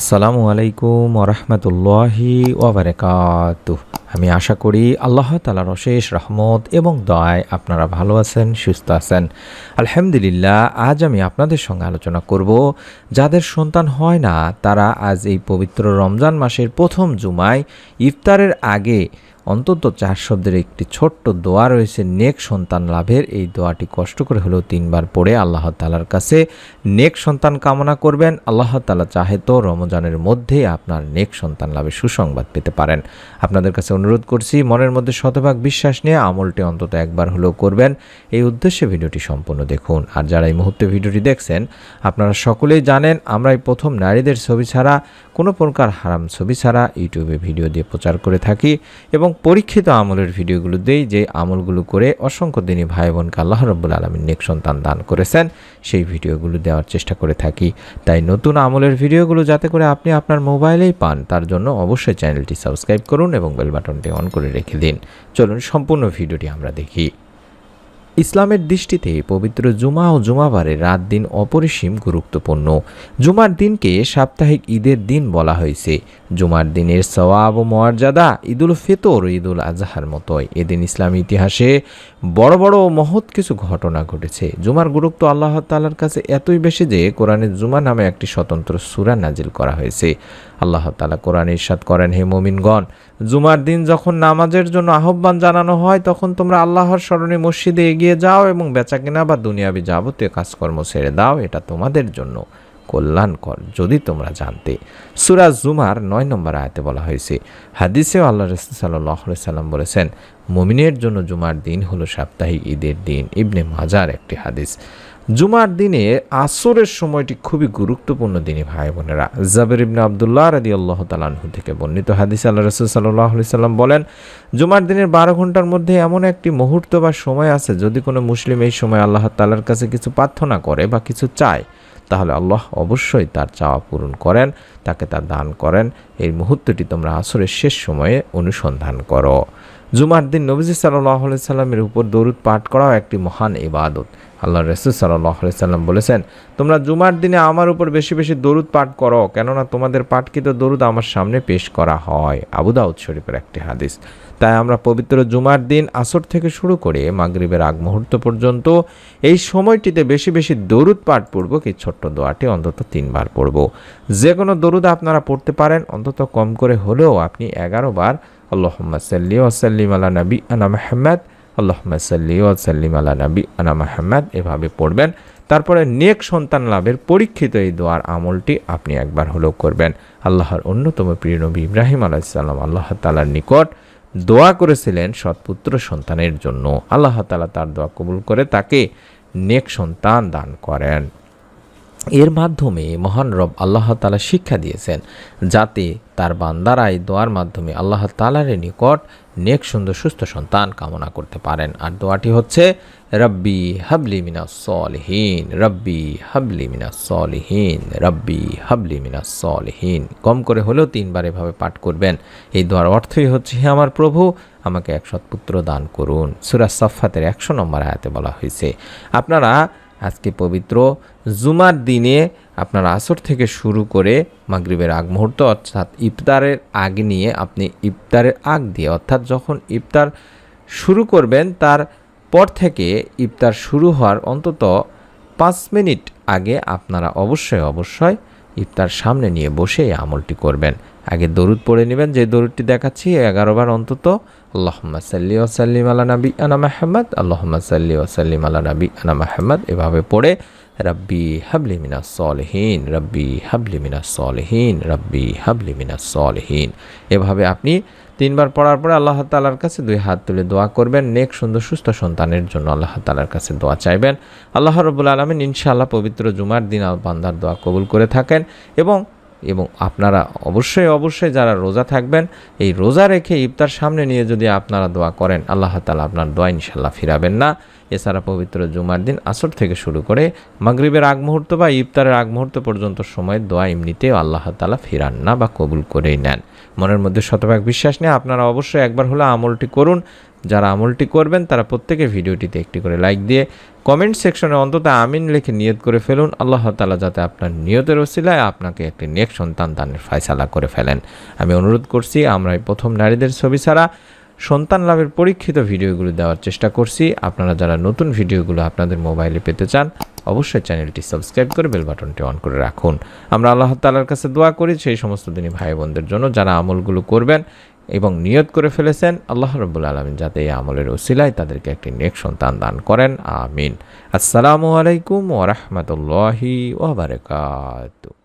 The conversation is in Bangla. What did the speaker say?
আসসালামু আলাইকুম ওরহমতুল্লাহি ওবরাকাত আমি আশা করি আল্লাহ তালার অশেষ রহমত এবং দয় আপনারা ভালো আছেন সুস্থ আছেন আলহামদুলিল্লাহ আজ আমি আপনাদের সঙ্গে আলোচনা করব যাদের সন্তান হয় না তারা আজ এই পবিত্র রমজান মাসের প্রথম জুমায় ইফতারের আগে অন্তত চার শব্দের একটি ছোট্ট দোয়া রয়েছে নেক সন্তান লাভের এই দোয়াটি কষ্ট করে হলেও তিনবার পড়ে আল্লাহ তালার কাছে নেক সন্তান কামনা করবেন আল্লাহ তালা চাহে তো রমজানের মধ্যে আপনার নেক সন্তান লাভের সুসংবাদ পেতে পারেন আপনাদের কাছে অনুরোধ করছি মনের মধ্যে শতভাগ বিশ্বাস নিয়ে আমলটি অন্তত একবার হলেও করবেন এই উদ্দেশ্যে ভিডিওটি সম্পূর্ণ দেখুন আর যারা এই মুহূর্তে ভিডিওটি দেখছেন আপনারা সকলেই জানেন আমরা এই প্রথম নারীদের ছবি ছাড়া কোনো প্রকার হারাম ছবি ছাড়া ইউটিউবে ভিডিও দিয়ে প্রচার করে থাকি এবং পরীক্ষিত আমলের ভিডিওগুলো দেই যে আমলগুলো করে অসংখ্য দিনী ভাই বোনকে আল্লাহ রব্বুল আলমীর নেক সন্তান দান করেছেন সেই ভিডিওগুলো দেওয়ার চেষ্টা করে থাকি তাই নতুন আমলের ভিডিওগুলো যাতে করে আপনি আপনার মোবাইলেই পান তার জন্য অবশ্যই চ্যানেলটি সাবস্ক্রাইব করুন এবং বেল বাটনটি অন করে রেখে দিন চলুন সম্পূর্ণ ভিডিওটি আমরা দেখি ইসলামের দৃষ্টিতে পবিত্র জুমা ও জুমাবারে রাত দিন অপরিসীম গুরুত্বপূর্ণ জুমার দিনকে সাপ্তাহিক ঈদের দিন বলা হয়েছে জুমার দিনের সওয়াব ও মর্যাদা ঈদুল ফিতর ঈদুল আজহার মতোই এদিন ইসলাম ইতিহাসে বড় বড় ও মহৎ কিছু ঘটনা ঘটেছে জুমার গুরুত্ব আল্লাহ তালার কাছে এতই বেশি যে কোরআনে জুমা নামে একটি স্বতন্ত্র সুরা নাজিল করা হয়েছে আল্লাহ তালা কোরআন ইরশাদ করেন হে মোমিনগণ জুমার দিন যখন নামাজের জন্য আহ্বান জানানো হয় তখন তোমরা আল্লাহর স্মরণে মসজিদে এগিয়ে যাও এবং বেচা কেনা বা দুনিয়াবি যাবতীয় কাজকর্ম ছেড়ে দাও এটা তোমাদের জন্য কল্যাণকর যদি তোমরা জানতে সুরাজ জুমার নয় নম্বর আয়তে বলা হয়েছে হাদিসেও আল্লাহ রসুল সাল্লাহ সাল্লাম বলেছেন মমিনের জন্য জুমার দিন হলো সাপ্তাহিক ঈদের দিন ইবনে মাজার একটি হাদিস জুমার দিনে আসরের সময়টি খুবই গুরুত্বপূর্ণ দিনে ভাই বোনেরা জাবের ইবনে আবদুল্লাহ রাদি আল্লাহ তালাহু থেকে বর্ণিত হাদিস আল্লাহ রসুল সাল্লাহ সাল্লাম বলেন জুমার দিনের বারো ঘন্টার মধ্যে এমন একটি মুহূর্ত বা সময় আছে যদি কোনো মুসলিম এই সময় আল্লাহ তালার কাছে কিছু প্রার্থনা করে বা কিছু চায় তাহলে আল্লাহ অবশ্যই তার চাওয়া পূরণ করেন তাকে তা দান করেন এই মুহূর্তটি তোমরা আসরের শেষ সময়ে অনুসন্ধান করো জুমার দিন নবীজি সাল্লাহ সাল্লামের উপর দরুদ পাঠ করাও একটি মহান ইবাদত আল্লাহ রসুল সাল্লাহ সাল্লাম বলেছেন তোমরা জুমার দিনে আমার উপর বেশি বেশি দরুদ পাঠ করো কেননা তোমাদের পাঠকৃত দরুদ আমার সামনে পেশ করা হয় আবুদাউদ শরীফের একটি হাদিস তাই আমরা পবিত্র জুমার দিন আসর থেকে শুরু করে মাগরীবের আগ মুহূর্ত পর্যন্ত এই সময়টিতে বেশি বেশি দরুদ পাঠ পড়ব কি ছোট্ট দোয়াটি অন্তত তিনবার পড়ব যে কোনো দরুদ আপনারা পড়তে পারেন অন্তত কম করে হলেও আপনি এগারো বার wa সাল্লি ala আলা নবী Muhammad Allahumma salli wa ওয়াসাল্লিম আলা নবী ana Muhammad এভাবে পড়বেন তারপরে নেক সন্তান লাভের পরীক্ষিত এই দোয়ার আমলটি আপনি একবার হলো করবেন আল্লাহর অন্যতম প্রিয় নবী ইব্রাহিম আলাইসাল্লাম আল্লাহ তালার নিকট দোয়া করেছিলেন সৎপুত্র সন্তানের জন্য আল্লাহ তালা তার দোয়া কবুল করে তাকে নেক সন্তান দান করেন এর মাধ্যমে মহান রব আল্লাহ তালা শিক্ষা দিয়েছেন যাতে তার বান্দারাই দোয়ার মাধ্যমে আল্লাহ তালার নিকট নেক সুন্দর সুস্থ সন্তান কামনা করতে পারেন আর দোয়াটি হচ্ছে রব্বি হাবলি মিনা সলহীন রব্বি হাবলি মিনা সলহীন রব্বি হাবলি মিনা সলহীন কম করে হলেও তিনবার এভাবে পাঠ করবেন এই দোয়ার অর্থই হচ্ছে হে আমার প্রভু আমাকে এক সৎপুত্র দান করুন সুরাজ সফাতের একশো নম্বর আয়াতে বলা হয়েছে আপনারা আজকে পবিত্র জুমার দিনে আপনার আসর থেকে শুরু করে মাগরীবের আগ মুহূর্ত অর্থাৎ ইফতারের আগ নিয়ে আপনি ইফতারের আগ দিয়ে অর্থাৎ যখন ইফতার শুরু করবেন তার পর থেকে ইফতার শুরু হওয়ার অন্তত পাঁচ মিনিট আগে আপনারা অবশ্যই অবশ্যই ইফতার সামনে নিয়ে বসে এই আমলটি করবেন আগে দরুদ পড়ে নেবেন যে দরুদটি দেখাচ্ছি এগারোবার অন্তত আল্লাহমা সাল্লি সাল্লিম আলা নাবী আনা মাহমদ আল্লাহমা সাল্লি সাল্লিম আলা নাবী আনা মাহমদ এভাবে পড়ে রব্বি হাবলি মিনা সলহীন রব্বি হাবলি মিনা সলহীন রব্বি হাবলি মিনা সলহীন এভাবে আপনি তিনবার পড়ার পরে আল্লাহ তালার কাছে দুই হাত তুলে দোয়া করবেন নেক সুন্দর সুস্থ সন্তানের জন্য আল্লাহ তালার কাছে দোয়া চাইবেন আল্লাহ রবুল আলমিন ইনশাআল্লাহ পবিত্র জুমার দিন আল বান্দার দোয়া কবুল করে থাকেন এবং এবং আপনারা অবশ্যই অবশ্যই যারা রোজা থাকবেন এই রোজা রেখে ইফতার সামনে নিয়ে যদি আপনারা দোয়া করেন আল্লাহ তালা আপনার দোয়া ইনশাল্লাহ ফিরাবেন না এছাড়া পবিত্র জুমার দিন আসর থেকে শুরু করে মাগরীবের আগ মুহূর্ত বা ইফতারের আগ মুহূর্ত পর্যন্ত সময় দোয়া এমনিতেও আল্লাহ তালা ফিরান না বা কবুল করেই নেন মনের মধ্যে শতভাগ বিশ্বাস নিয়ে আপনারা অবশ্যই একবার হলে আমলটি করুন যারা আমলটি করবেন তারা প্রত্যেকে ভিডিওটিতে একটি করে লাইক দিয়ে কমেন্ট সেকশনে অন্তত আমিন লিখে নিয়ত করে ফেলুন আল্লাহ তালা যাতে আপনার নিয়তের ওসিলায় আপনাকে একটি নেক সন্তান দানের ফায়সালা করে ফেলেন আমি অনুরোধ করছি আমরা এই প্রথম নারীদের ছবি ছাড়া সন্তান লাভের পরীক্ষিত ভিডিওগুলো দেওয়ার চেষ্টা করছি আপনারা যারা নতুন ভিডিওগুলো আপনাদের মোবাইলে পেতে চান অবশ্যই চ্যানেলটি সাবস্ক্রাইব করে বেল বাটনটি অন করে রাখুন আমরা আল্লাহ তালার কাছে দোয়া করি সেই সমস্ত দিনই ভাই বোনদের জন্য যারা আমলগুলো করবেন এবং নিয়ত করে ফেলেছেন আল্লাহ রব্বুল আলমিন যাতে এই আমলের ওসিলায় তাদেরকে একটি নেক সন্তান দান করেন আমিন আসসালামু আলাইকুম ওরহমতুল্লাহি ওবরকাতু